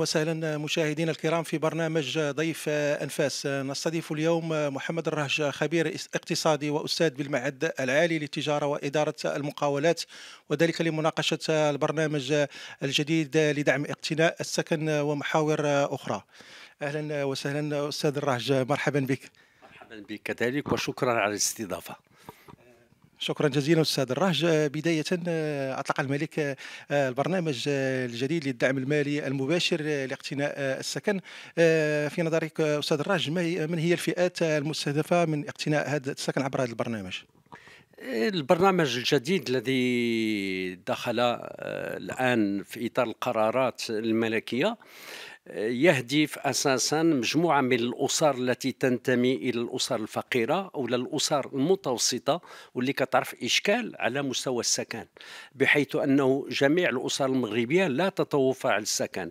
وسهلا مشاهدينا الكرام في برنامج ضيف انفاس نستضيف اليوم محمد الرهج خبير اقتصادي واستاذ بالمعهد العالي للتجاره واداره المقاولات وذلك لمناقشه البرنامج الجديد لدعم اقتناء السكن ومحاور اخرى اهلا وسهلا استاذ الرهج مرحبا بك مرحبا بك كذلك وشكرا على الاستضافه شكرا جزيلا استاذ الرهج آه، بدايه آه، اطلق الملك آه، البرنامج الجديد للدعم المالي المباشر لاقتناء السكن في نظرك استاذ الرهج من هي الفئات المستهدفه من اقتناء هذا السكن عبر هذا البرنامج البرنامج الجديد الذي دخل الان في اطار القرارات الملكيه يهدف اساسا مجموعه من الاسر التي تنتمي الى الاسر الفقيره او الاسر المتوسطه واللي كتعرف اشكال على مستوى السكن بحيث انه جميع الاسر المغربيه لا تتوفر على السكن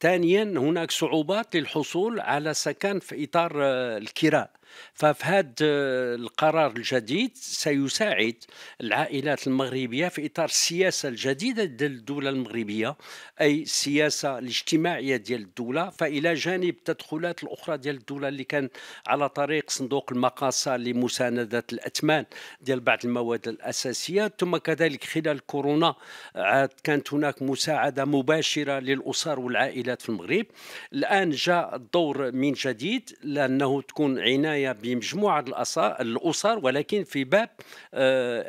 ثانيا هناك صعوبات للحصول على سكن في اطار آه، الكراء ففي هذا آه، القرار الجديد سيساعد العائلات المغربية في إطار السياسة الجديدة ديال الدولة المغربية أي السياسة الاجتماعية ديال الدولة فإلى جانب التدخلات الأخرى ديال الدولة اللي كان على طريق صندوق المقاصة لمساندة الأثمان ديال بعض المواد الأساسية ثم كذلك خلال كورونا عاد كانت هناك مساعدة مباشرة للأسر والعائلات في المغرب الآن جاء الدور من جديد لأنه تكون عناية العنايه بمجموعه الاسر ولكن في باب آه،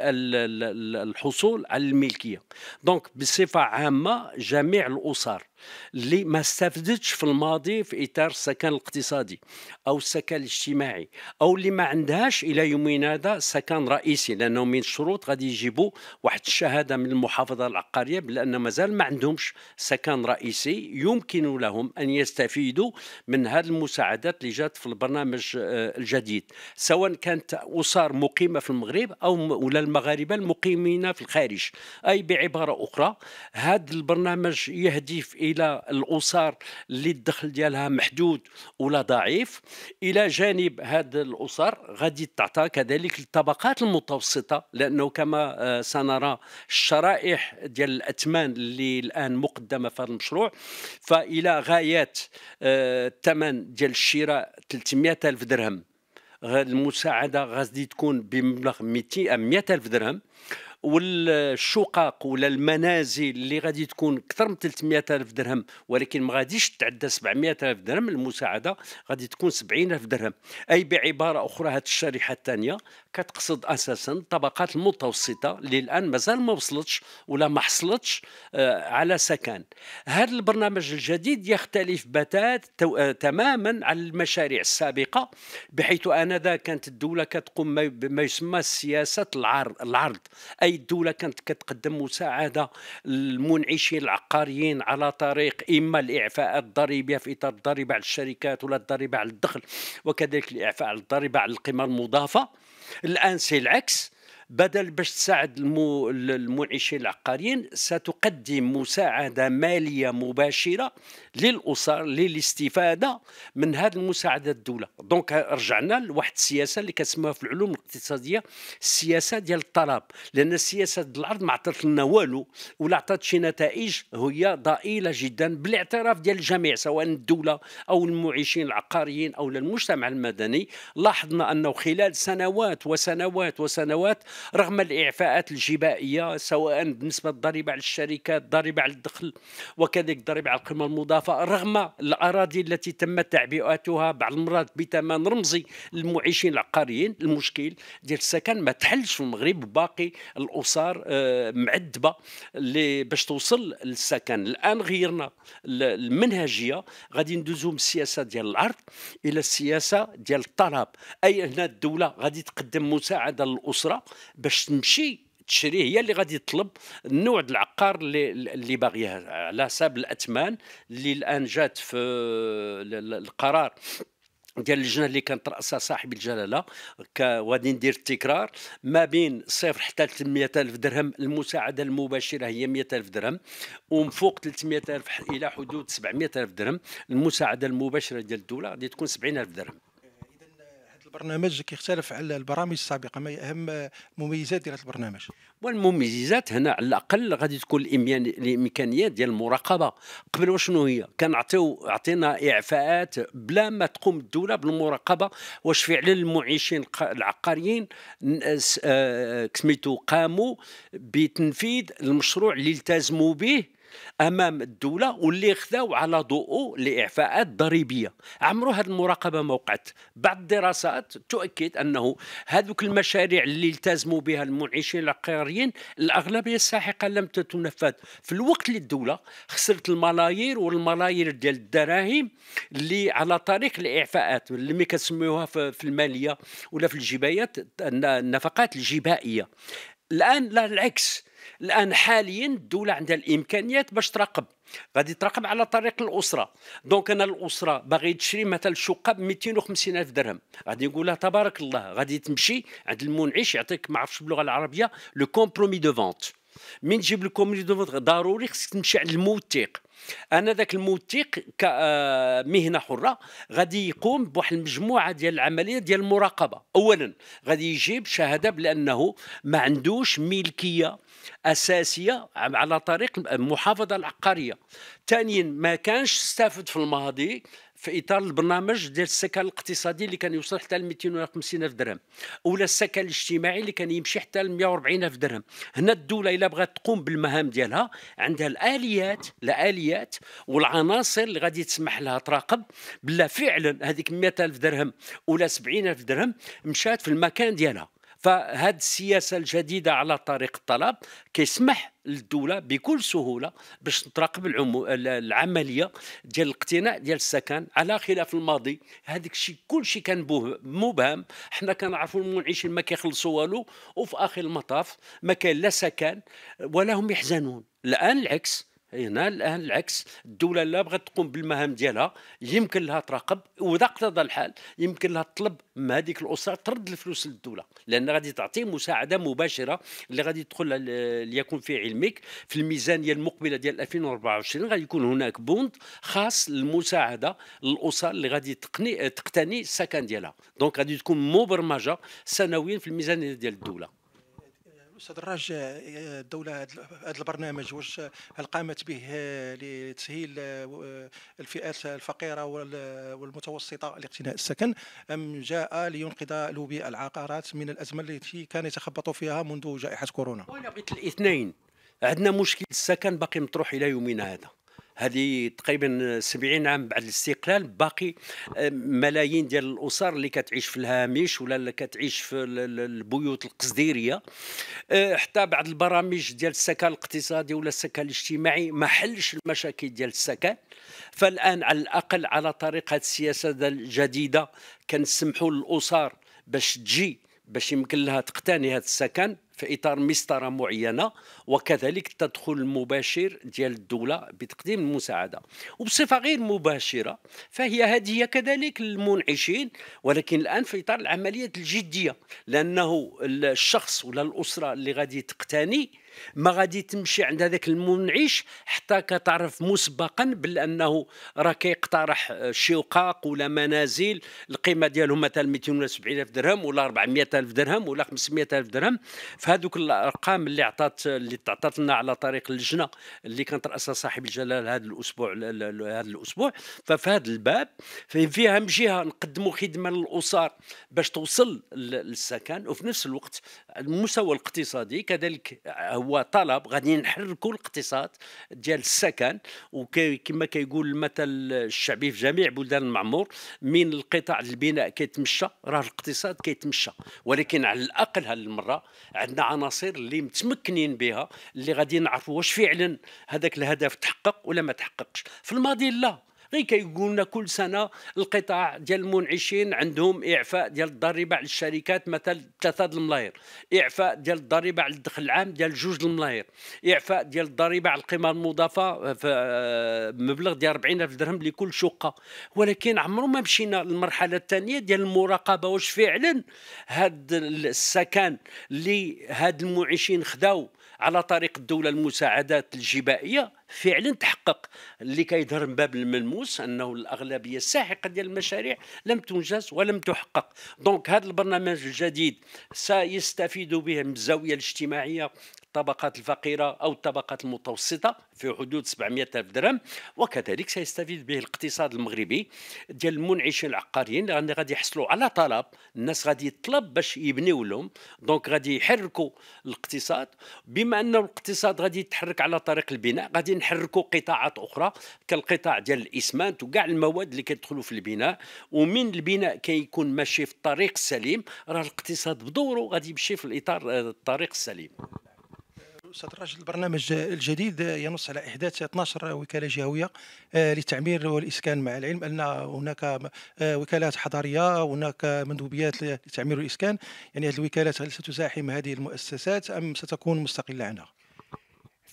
الحصول على الملكيه دونك بصفه عامه جميع الاسر اللي ما استفدتش في الماضي في اطار السكن الاقتصادي او السكن الاجتماعي او اللي ما عندهاش الى يومنا هذا سكن رئيسي لانه من الشروط غادي يجيبوا واحد الشهاده من المحافظه العقاريه بان مازال ما عندهمش سكن رئيسي يمكن لهم ان يستفيدوا من هذه المساعدات اللي جات في البرنامج آه، الجديد سواء كانت اسر مقيمه في المغرب او ولا المغاربه المقيمين في الخارج اي بعباره اخرى هذا البرنامج يهدف الى الى الاسر اللي الدخل ديالها محدود ولا ضعيف الى جانب هذه الاسر غادي تعطى كذلك للطبقات المتوسطه لانه كما آه، سنرى الشرائح ديال الاثمان اللي الان مقدمه في هذا المشروع فالى غايات آه، الثمن ديال الشراء 300 الف درهم المساعده غادي تكون بمبلغ 200 الف درهم والشقق ولا المنازل اللي غادي تكون اكثر من 300 الف درهم ولكن ما غاديش تعدى 700 الف درهم المساعده غادي تكون 70 الف درهم اي بعباره اخرى هذه الشريحه الثانيه كتقصد اساسا الطبقات المتوسطه اللي الان مازال ما وصلتش ولا ما حصلتش آه، على سكن هذا البرنامج الجديد يختلف بتات آه، تماما عن المشاريع السابقه بحيث انذا كانت الدوله كتقوم بما يسمى سياسه العرض العرض اي دوله كانت كتقدم مساعده للمنعشين العقاريين على طريق اما الاعفاءات الضريبيه في اطار الضريبه على الشركات ولا الضريبه على الدخل وكذلك الاعفاء على الضريبه على القيمه المضافه الان سي العكس بدل باش تساعد المو المنعشين العقاريين ستقدم مساعدة مالية مباشرة للأسر للاستفادة من هذه المساعدة الدولة دونك رجعنا لواحد السياسة اللي كنسموها في العلوم الاقتصادية السياسة ديال الطلب لأن سياسة العرض ما عطات لنا والو ولا عطات شي نتائج هي ضئيلة جدا بالاعتراف ديال الجميع سواء الدولة أو المعيشين العقاريين أو المجتمع المدني لاحظنا أنه خلال سنوات وسنوات وسنوات رغم الإعفاءات الجبائية سواء بالنسبة للضريبة على الشركات ضريبة على الدخل وكذلك ضريبة على القيمة المضافة رغم الأراضي التي تم تعبئتها بعض المرات بثمن رمزي للمعيشين العقاريين المشكل ديال السكن ما تحلش في المغرب باقي الأسر آه، معدبة باش توصل للسكن الآن غيرنا المنهجية غادي ندوزو من السياسة ديال العرض إلى السياسة ديال الطلب أي هنا الدولة غادي تقدم مساعدة للأسرة باش تمشي تشري هي اللي غادي تطلب النوع د العقار اللي اللي باغيها على حساب الاثمان اللي الان جات في القرار ديال اللجنه اللي كانت راسها صاحب الجلاله غادي ندير التكرار ما بين صفر حتى 300 الف درهم المساعده المباشره هي 100 الف درهم ومن فوق 300 الف الى حدود 700 الف درهم المساعده المباشره ديال الدوله غادي تكون 70 الف درهم البرنامج كيختلف على البرامج السابقه ما اهم مميزات ديال البرنامج والمميزات هنا على الاقل غادي تكون الامكانيات ديال المراقبه قبل وشنو هي كنعطيو عطينا اعفاءات بلا ما تقوم الدوله بالمراقبه واش فعلا المعيشين العقاريين آه، سميتو قاموا بتنفيذ المشروع اللي التزموا به امام الدوله واللي خذاو على ضوء لاعفاءات ضريبيه عمرو هذه المراقبه ما وقعت بعض الدراسات تؤكد انه هذوك المشاريع اللي التزموا بها المنعشين العقاريين الاغلبيه الساحقه لم تتنفذ في الوقت اللي الدوله خسرت الملايير والملايير ديال الدراهم اللي على طريق الاعفاءات اللي كنسميوها في الماليه ولا في الجبايات النفقات الجبائيه الان لا العكس الان حاليا الدوله عندها الامكانيات باش تراقب غادي تراقب على طريق الاسره دونك انا الاسره باغي تشري مثلا شقه ب 250 الف درهم غادي نقول لها تبارك الله غادي تمشي عند المنعش يعطيك ما عرفش باللغه العربيه لو كومبرومي دو فونت من تجيب الكومبرومي دو فونت ضروري خصك تمشي عند الموثق ان ذاك الموثق كمهنه آه، حره غادي يقوم بواحد المجموعه ديال العمليه ديال المراقبه اولا غادي يجيب شهاده بانه ما عندوش ملكيه اساسيه على طريق المحافظه العقاريه ثانيا ما كانش استافد في الماضي في اطار البرنامج ديال السكن الاقتصادي اللي كان يوصل حتى ل 250 الف درهم ولا السكن الاجتماعي اللي كان يمشي حتى ل 140 الف درهم هنا الدوله الا بغات تقوم بالمهام ديالها عندها الاليات الاليات والعناصر اللي غادي تسمح لها تراقب بلا فعلا هذيك 100 الف درهم ولا 70 الف درهم مشات في المكان ديالها فهاد السياسه الجديده على طريق الطلب كيسمح للدوله بكل سهوله باش تراقب العمو... العمليه ديال الاقتناء ديال السكن على خلاف الماضي هذاك الشيء كل شيء كان مبهم حنا كنعرفوا المنعشين ما كيخلصوا والو وفي اخر المطاف ما كاين لا سكن ولا هم يحزنون الان العكس هنا الان العكس الدوله لا بغات تقوم بالمهام ديالها يمكن لها تراقب واذا اقتضى الحال يمكن لها تطلب من هذيك الاسره ترد الفلوس للدوله لان غادي تعطي مساعده مباشره اللي غادي تدخل ليكون في علمك في الميزانيه المقبله ديال 2024 غادي يكون هناك بوند خاص للمساعده للاسر اللي غادي تقني تقتني السكن ديالها دونك غادي تكون مبرمجه سنويا في الميزانيه ديال الدوله استاذ الراج آه، الدوله هذا البرنامج واش هل قامت به لتسهيل آه، الفئات الفقيره والمتوسطه لاقتناء السكن ام جاء لينقذ لوبي العقارات من الازمه التي كان يتخبط فيها منذ جائحه كورونا؟ انا بغيت الاثنين عندنا مشكل السكن باقي مطروح الى يومنا هذا هذه تقريبا 70 عام بعد الاستقلال باقي آه، ملايين ديال الاسر اللي كتعيش في الهامش ولا اللي كتعيش في البيوت القصديريه آه، حتى بعض البرامج ديال السكن الاقتصادي ولا السكن الاجتماعي ما حلش المشاكل ديال السكن فالان على الاقل على طريقه السياسه الجديده كنسمحوا للاسر باش تجي باش يمكن لها تقتني هذا السكن في اطار مسطره معينه وكذلك التدخل المباشر ديال الدوله بتقديم المساعده وبصفه غير مباشره فهي هي كذلك المنعشين ولكن الان في اطار العمليه الجديه لانه الشخص ولا الاسره اللي غادي تقتني ما غادي تمشي عند هذاك المنعش حتى كتعرف مسبقا بانه راه كيقترح شقق ولا منازل القيمه ديالهم مثلا 270 الف درهم ولا 400 الف درهم ولا 500 الف درهم فهذوك الارقام اللي عطات اللي تعطات لنا على طريق اللجنه اللي كانت راسها صاحب الجلال هذا الاسبوع هذا الاسبوع ففي هذا الباب فيها من جهه نقدموا خدمه للاسر باش توصل للسكن وفي نفس الوقت المستوى الاقتصادي كذلك هو هو طلب غادي نحركوا الاقتصاد ديال السكن وكما كيقول المثل الشعبي في جميع بلدان المعمور من القطاع البناء كيتمشى راه الاقتصاد كيتمشى ولكن على الاقل هالمره عندنا عناصر اللي متمكنين بها اللي غادي نعرفوا واش فعلا هذاك الهدف تحقق ولا ما تحققش في الماضي لا غير كيقول لنا كل سنه القطاع ديال المنعشين عندهم اعفاء ديال الضريبه على الشركات مثلا 3 الملاير اعفاء ديال الضريبه على الدخل العام ديال 2 الملاير اعفاء ديال الضريبه على القيمه المضافه آه، في آه، مبلغ ديال 40000 درهم لكل شقه ولكن عمرو ما مشينا للمرحله الثانيه ديال المراقبه واش فعلا هاد السكن اللي هاد المعيشين خداو على طريق الدوله المساعدات الجبائيه فعلا تحقق اللي كيظهر من باب الملموس انه الاغلبيه الساحقه ديال المشاريع لم تنجز ولم تحقق دونك هذا البرنامج الجديد سيستفيد به من الزاويه الاجتماعيه الطبقات الفقيرة أو الطبقات المتوسطة في حدود 700 ألف درهم وكذلك سيستفيد به الاقتصاد المغربي ديال المنعشين العقاريين لأن غادي يحصلوا على طلب الناس غادي يطلب باش يبنيو لهم دونك غادي يحركوا الاقتصاد بما أن الاقتصاد غادي يتحرك على طريق البناء غادي نحركوا قطاعات اخرى كالقطاع ديال الاسمنت وكاع المواد اللي كيدخلوا في البناء ومن البناء كيكون كي ماشي في الطريق السليم راه الاقتصاد بدوره غادي يمشي في الاطار آه، الطريق السليم استاذ الراجل البرنامج الجديد ينص على احداث 12 وكاله جهويه آه، للتعمير والاسكان مع العلم ان هناك آه، وكالات حضاريه وهناك مندوبيات للتعمير والاسكان يعني هذه الوكالات هل ستزاحم هذه المؤسسات ام ستكون مستقله عنها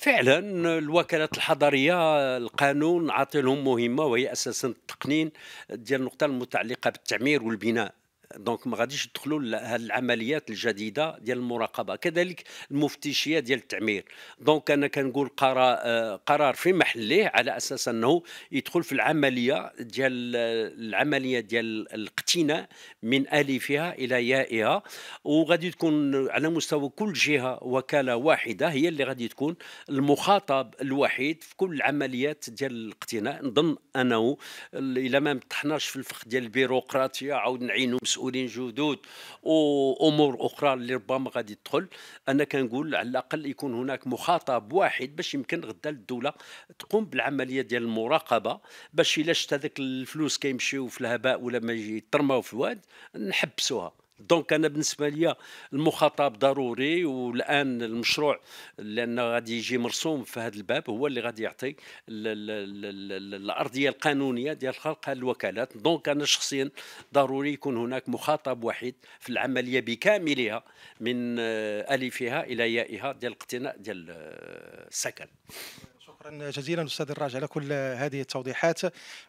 فعلا الوكالات الحضريه القانون عاطي لهم مهمه وهي اساسا التقنين ديال النقطه المتعلقه بالتعمير والبناء دونك ما غاديش يدخلوا لهذه العمليات الجديده ديال المراقبه كذلك المفتشيه ديال التعمير دونك انا كنقول قرار آه، قرار في محله على اساس انه يدخل في العمليه ديال آه، العمليه ديال الاقتناء من الفها الى يائها وغادي تكون على مستوى كل جهه وكاله واحده هي اللي غادي تكون المخاطب الوحيد في كل العمليات ديال الاقتناء نظن انه الا ما مطحناش في الفخ ديال البيروقراطيه عاود نعينوا مسؤول مسؤولين جدد وامور اخرى اللي ربما غادي تدخل انا كنقول على الاقل يكون هناك مخاطب واحد باش يمكن غدا الدوله تقوم بالعمليه ديال المراقبه باش الا شت هذاك الفلوس كيمشيو في الهباء ولا ما يترموا في الواد نحبسوها دونك انا بالنسبه لي المخاطب ضروري والان المشروع لان غادي يجي مرسوم في هذا الباب هو اللي غادي يعطي الارضيه القانونيه ديال خلق الوكالات دونك انا شخصيا ضروري يكون هناك مخاطب وحيد في العمليه بكاملها من آه، الفها الى يائها ديال الاقتناء ديال السكن آه، شكرا جزيلا استاذ الراج على كل هذه التوضيحات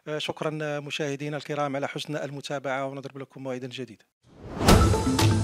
آه، شكرا مشاهدينا الكرام على حسن المتابعه ونضرب لكم موعدا جديدا thank you